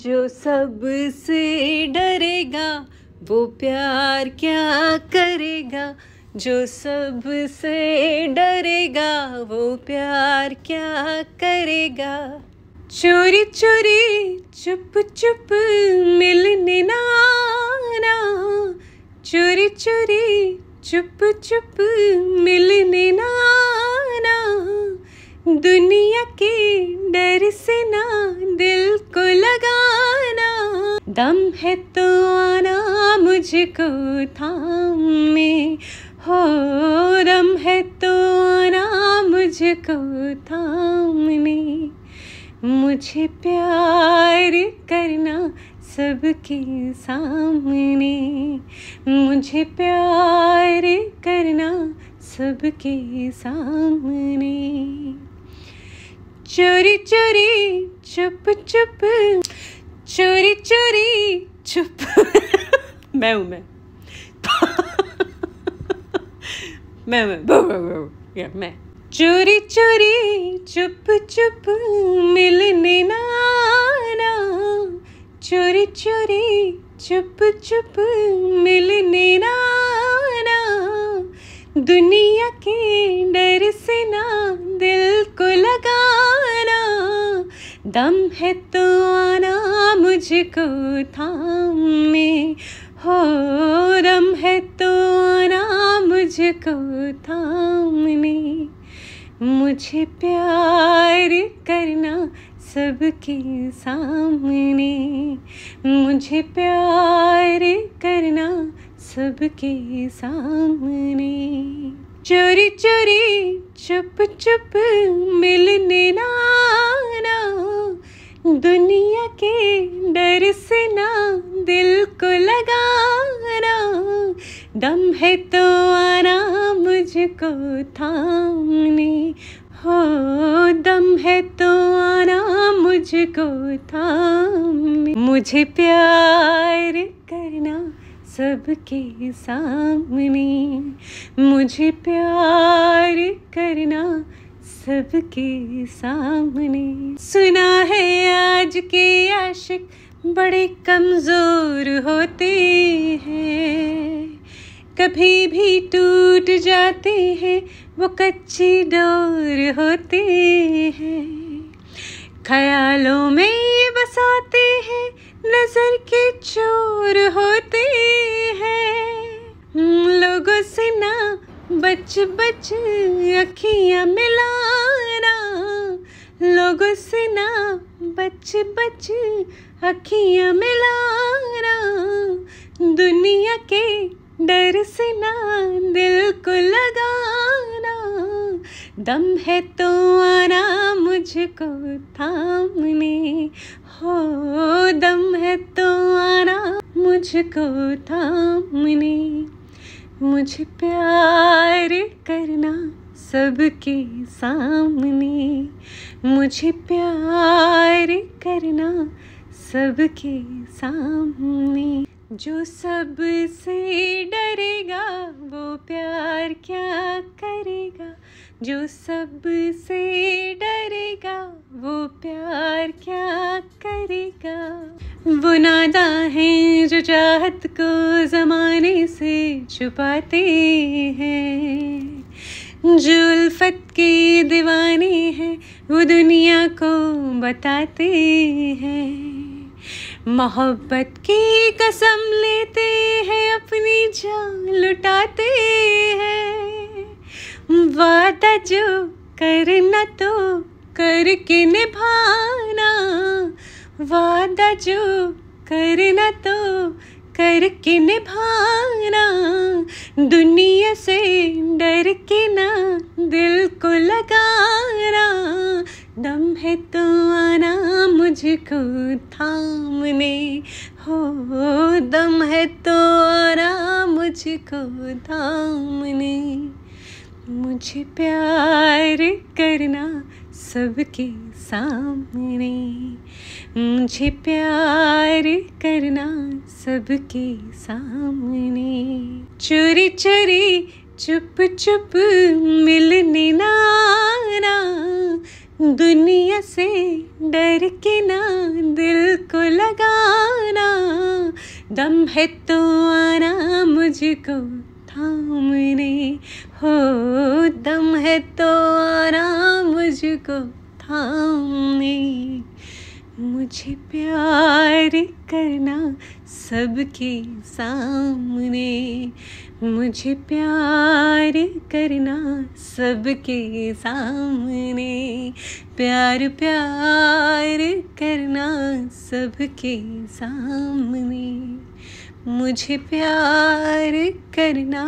जो सबसे डरेगा वो प्यार क्या करेगा जो सबसे डरेगा वो प्यार क्या करेगा चोरी चोरी चुप चुप मिलने ना चोरी चोरी चुप चुप मिलने ना दुनिया के डर से ना दिल को लगाना दम है तो आना मुझको थाम में हो दम है तो आना मुझको थामने मुझे प्यार करना सबके सामने मुझे प्यार करना सबके सामने चोरी चोरी चुप चुप चोरी चोरी चुप मैं हूँ मैं मैं मैं बो बो बो या मैं चोरी चोरी चुप चुप मिलने ना चोरी चोरी चुप चुप मिलने ना दुनिया के डर है तो आना मुझको थाम में हो रम है तो आना मुझको थाम में मुझे प्यार करना सबके सामने मुझे प्यार करना सबके सामने चोरी चोरी चुप चुप मिलने ना दुनिया के डर से ना दिल को लगाना दम है तो आना मुझको थामने हो दम है तो आना मुझको थामने मुझे प्यार करना सबके सामने मुझे प्यार करना सबके सामने सुना है आज के आशिक बड़े कमज़ोर होते हैं कभी भी टूट जाते हैं वो कच्ची डोर होते हैं ख्यालों में बसाते हैं नज़र के चोर होते हैं बच बच अखियाँ मिलाना लोगों से ना बच बच अखियाँ मिलाना दुनिया के डर से ना दिल को लगाना दम है तो आना मुझको थामने हो दम है तो आना मुझको थामने मुझे प्यार करना सबके सामने मुझे प्यार करना सबके सामने जो सबसे डरेगा वो प्यार क्या करेगा जो सबसे डरेगा वो प्यार क्या करेगा बुनादा है जो चाहत को ज़माने से छुपाते हैं जो उल्फत के दीवाने हैं वो दुनिया को बताते हैं मोहब्बत की कसम लेते हैं अपनी जान लुटाते हैं वादा जो करना तो करके निभाना वादा जो करना तो करके निभाना दुनिया से डर के ना दिल को लगाना दम है तो आना मुझको थामने हो दम है तो आना मुझको थामने मुझे प्यार करना सबके सामने मुझे प्यार करना सबके सामने चोरी चोरी चुप चुप मिलने ना दुनिया से डर के ना दिल को लगाना दम है तो आना मुझको थामने हो दम है तो आराम मुझको थामने मुझे प्यार करना सबके सामने मुझे प्यार करना सबके सामने प्यार प्यार करना सबके सामने मुझे प्यार करना